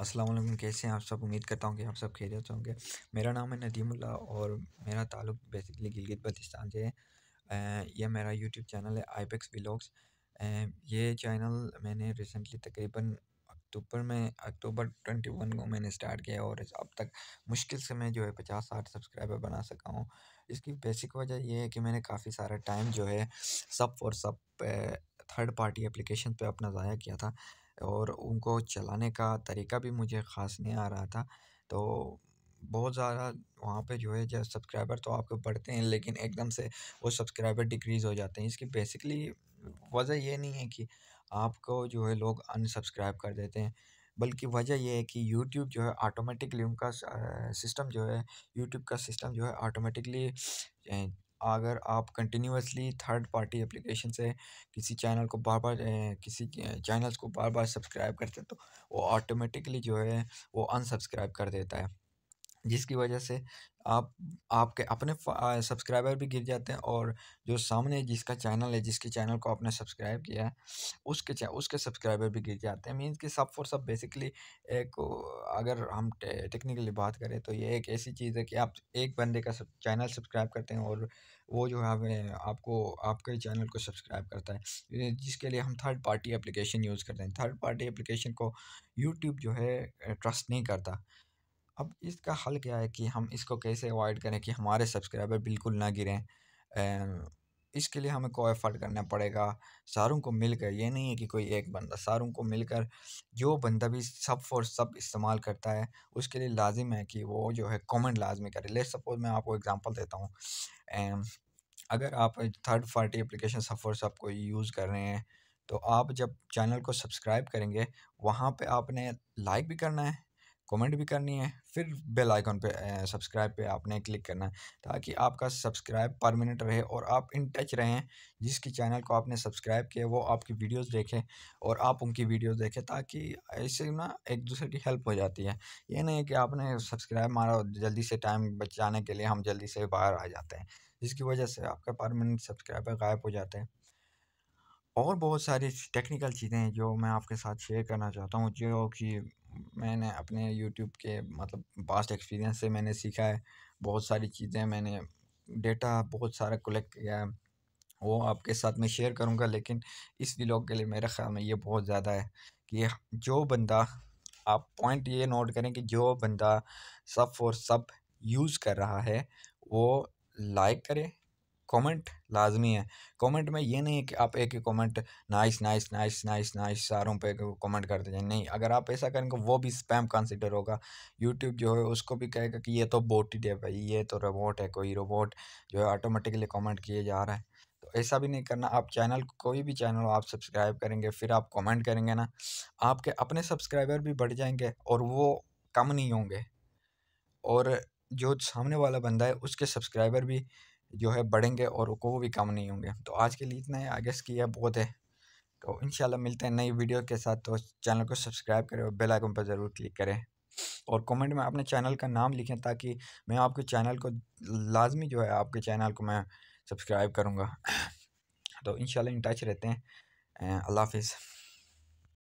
असलम कैसे हैं आप सब उम्मीद करता हूँ कि आप सब खैरियत होंगे मेरा नाम है नदीमुल्ला और मेरा ताल्लुक बेसिकली गिलगित बल्तिस्तान से है यह मेरा यूट्यूब चैनल है आई व्लॉग्स ये चैनल मैंने रिसेंटली तकरीबन अक्टूबर में अक्टूबर ट्वेंटी वन को मैंने स्टार्ट किया और अब तक मुश्किल से मैं जो है पचास साठ सब्सक्राइबर बना सका हूँ इसकी बेसिक वजह यह है कि मैंने काफ़ी सारा टाइम जो है सब और सब थर्ड पार्टी एप्लीकेशन पे अपना ज़ाया किया था और उनको चलाने का तरीका भी मुझे ख़ास नहीं आ रहा था तो बहुत ज़्यादा वहाँ पे जो है जब सब्सक्राइबर तो आपके बढ़ते हैं लेकिन एकदम से वो सब्सक्राइबर डिक्रीज़ हो जाते हैं इसकी बेसिकली वजह यह नहीं है कि आपको जो है लोग अनसब्सक्राइब कर देते हैं बल्कि वजह यह है कि यूट्यूब जो है ऑटोमेटिकली उनका सिस्टम जो है यूट्यूब का सिस्टम जो है ऑटोमेटिकली अगर आप कंटिन्यूसली थर्ड पार्टी एप्लीकेशन से किसी चैनल को बार बार किसी चैनल्स को बार बार सब्सक्राइब करते हैं तो वो ऑटोमेटिकली जो है वो अनसब्सक्राइब कर देता है जिसकी वजह से आप आपके अपने सब्सक्राइबर भी गिर जाते हैं और जो सामने जिसका चैनल है जिसके चैनल को आपने सब्सक्राइब किया है उसके उसके सब्सक्राइबर भी गिर जाते हैं मीन्स कि सब फॉर सब बेसिकली एक अगर हम टे, टेक्निकली बात करें तो ये एक ऐसी चीज़ है कि आप एक बंदे का सब, चैनल सब्सक्राइब करते हैं और वो जो है आपको आपके चैनल को सब्सक्राइब करता है जिसके लिए हम थर्ड पार्टी एप्लीकेशन यूज़ करते हैं थर्ड पार्टी एप्लीकेशन को यूट्यूब जो है ट्रस्ट नहीं करता अब इसका हल क्या है कि हम इसको कैसे अवॉइड करें कि हमारे सब्सक्राइबर बिल्कुल ना गिरें इसके लिए हमें को एफर्ट करना पड़ेगा सारों को मिलकर ये नहीं है कि कोई एक बंदा सारों को मिलकर जो बंदा भी सब फॉर सब इस्तेमाल करता है उसके लिए लाजिम है कि वो जो है कमेंट लाजमी करे लेट सपोज मैं आपको एग्जांपल देता हूँ अगर आप थर्ड पार्टी एप्लीकेशन सब फॉर सब को यूज़ कर रहे हैं तो आप जब चैनल को सब्सक्राइब करेंगे वहाँ पर आपने लाइक भी करना है कमेंट भी करनी है फिर बेल आइकॉन पे सब्सक्राइब पे आपने क्लिक करना है ताकि आपका सब्सक्राइब परमानेंट रहे और आप इन टच रहें जिसकी चैनल को आपने सब्सक्राइब किया वो आपकी वीडियोस देखें और आप उनकी वीडियोस देखें ताकि ऐसे ना एक दूसरे की हेल्प हो जाती है ये नहीं है कि आपने सब्सक्राइब मारा जल्दी से टाइम बचाने के लिए हम जल्दी से बाहर आ जाते हैं जिसकी वजह से आपका परमानेंट सब्सक्राइबर गायब हो जाते हैं और बहुत सारी टेक्निकल चीज़ें हैं जो मैं आपके साथ शेयर करना चाहता हूँ जो कि मैंने अपने यूट्यूब के मतलब पास्ट एक्सपीरियंस से मैंने सीखा है बहुत सारी चीज़ें मैंने डेटा बहुत सारा कलेक्ट किया है वो आपके साथ मैं शेयर करूँगा लेकिन इस व्लॉग के लिए मेरे ख्याल में ये बहुत ज़्यादा है कि जो बंदा आप पॉइंट ये नोट करें कि जो बंदा सब फॉर सब यूज़ कर रहा है वो लाइक करें कमेंट लाजमी है कमेंट में ये नहीं है कि आप एक ही comment nice nice nice nice nice सारों पे कमेंट करते जाए नहीं अगर आप ऐसा करेंगे वो भी स्पैम कंसिडर होगा यूट्यूब जो है उसको भी कहेगा कि ये तो बोटी डे भाई ये तो रोबोट है कोई रोबोट जो है ऑटोमेटिकली कॉमेंट किए जा रहा है तो ऐसा भी नहीं करना आप चैनल कोई भी चैनल आप सब्सक्राइब करेंगे फिर आप कॉमेंट करेंगे ना आपके अपने सब्सक्राइबर भी बढ़ जाएंगे और वो कम नहीं होंगे और जो सामने वाला बंदा है उसके सब्सक्राइबर भी जो है बढ़ेंगे और वो भी कम नहीं होंगे तो आज के लिए इतना ही आगे किया बहुत है तो इन मिलते हैं नई वीडियो के साथ तो चैनल को सब्सक्राइब करें और बेल आइकन पर ज़रूर क्लिक करें और कमेंट में अपने चैनल का नाम लिखें ताकि मैं आपके चैनल को लाजमी जो है आपके चैनल को मैं सब्सक्राइब करूँगा तो इन इन टच रहते हैं अल्लाह हाफिज़